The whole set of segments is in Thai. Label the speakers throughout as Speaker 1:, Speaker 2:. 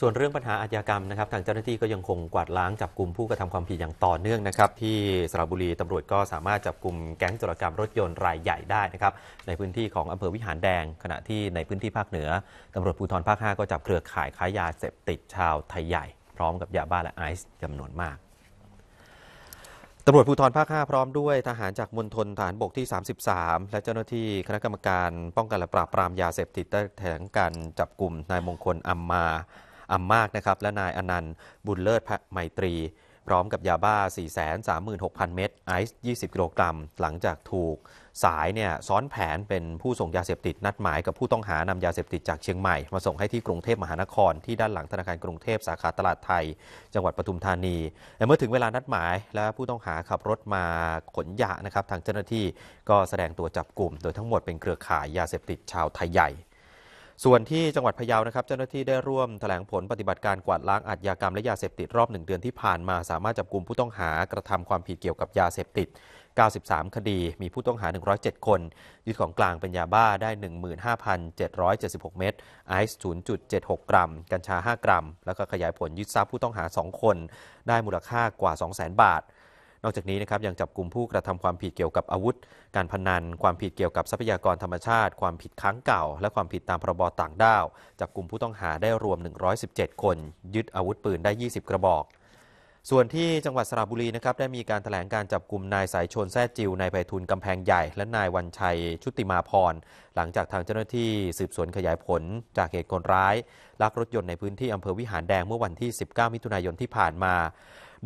Speaker 1: ส่วนเรื่องปัญหาอาชญากรรมนะครับ ทางเจ้าหน้าที่ก็ยังคงกวาดล้างจับกลุ่มผู้กระทำความผิดอย่างต่อเนื่องนะครับ ที่สระบุรีตำรวจก็สามารถจับกลุ่มแก๊งจรกรรมรถยนต์รายใหญ่ได้นะครับ ในพื้นที่ของอำเภอวิหารแดง ขณะที่ในพื้นที่ภาคเหนือ ตำรวจภูธรภาค 5 ก็จับเครือข่ายค้ายาเสพติดชาวไทยใหญ่ พร้อมกับยาบ้าและไอซ์จำนวนมากตำรวจภูธรภาค5พร้อมด้วย ทหารจากมณฑลฐานบกที่ 33 และเจ้าหน้าที่คณะกรรมการป้องกันและปราบปรามยาเสพติดได้แถลงการจับกลุ่มนายมงคลอัมมาอัมมากนะครับ และนายอนันต์บุญเลิศไมตรี พร้อมกับยาบ้า 436,000 เม็ดไอซ์ 20 กิโลกรัมหลังจากถูกสายเนี่ยซ้อนแผนเป็นผู้ส่งยาเสพติดนัดหมาย กับผู้ต้องหานำยาเสพติดจากเชียงใหม่มาส่งให้ที่กรุงเทพมหานคร ที่ด้านหลังธนาคารกรุงเทพสาขาตลาดไทย จังหวัดปทุมธานีแต่เมื่อถึงเวลานัดหมายและผู้ต้องหาขับรถมาขนยานะครับทางเจ้าหน้าที่ก็แสดงตัวจับกลุ่มโดยทั้งหมดเป็นเครือข่ายยาเสพติดชาวไทยใหญ่ส่วนที่จังหวัดพะเยานะครับเจ้าหน้าที่ได้ร่วมแถลงผลปฏิบัติการกวาดล้างอาชญากรรมและยาเสพติดรอบหนึ่งเดือนที่ผ่านมาสามารถจับกลุ่มผู้ต้องหากระทำความผิดเกี่ยวกับยาเสพติด 93 คดีมีผู้ต้องหา 107 คนยึดของกลางเป็นยาบ้าได้ 15,776 เม็ดไอซ์ 0.76 กรัม กัญชา 5 กรัม แล้วก็ขยายผลยึดทรัพย์ผู้ต้องหา 2 คน ได้มูลค่ากว่า 200,000 บาทนอกจากนี้นะครับยังจับกลุ่มผู้กระทำความผิดเกี่ยวกับอาวุธ การพนัน ความผิดเกี่ยวกับทรัพยากรธรรมชาติ ความผิดค้างเก่า และความผิดตามพรบต่างด้าวจับกลุ่มผู้ต้องหาได้รวม 117 คน ยึดอาวุธปืน ได้ 20 กระบอก ส่วนที่จังหวัดสระบุรีนะครับได้มีการถแถลงการจับกลุ่มนายสายชนแท้จิวนายไพฑูรย์กำแพงใหญ่และนายวันชัยชุติมาพร หลังจากทางเจ้าหน้าที่สืบสวนขยายผลจากเหตุคนร้ายลักรถยนต์ในพื้นที่อำเภอวิหารแดงเมื่อวันที่ 19 มิถุนายนที่ผ่านมา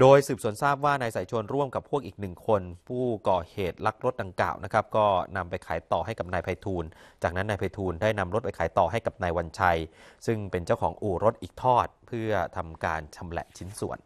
Speaker 1: โดยสืบสวนทราบว่านายสายชนร่วมกับพวกอีกหนึ่งคน ผู้ก่อเหตุลักรถดังกล่าวนะครับ ก็นำไปขายต่อให้กับนายไพฑูรย์จากนั้นนายไพฑูรย์ได้นำรถไปขายต่อให้กับนายวันชัย ซึ่งเป็นเจ้าของอู่รถอีกทอด เพื่อทำการชำแหละชิ้นส่วน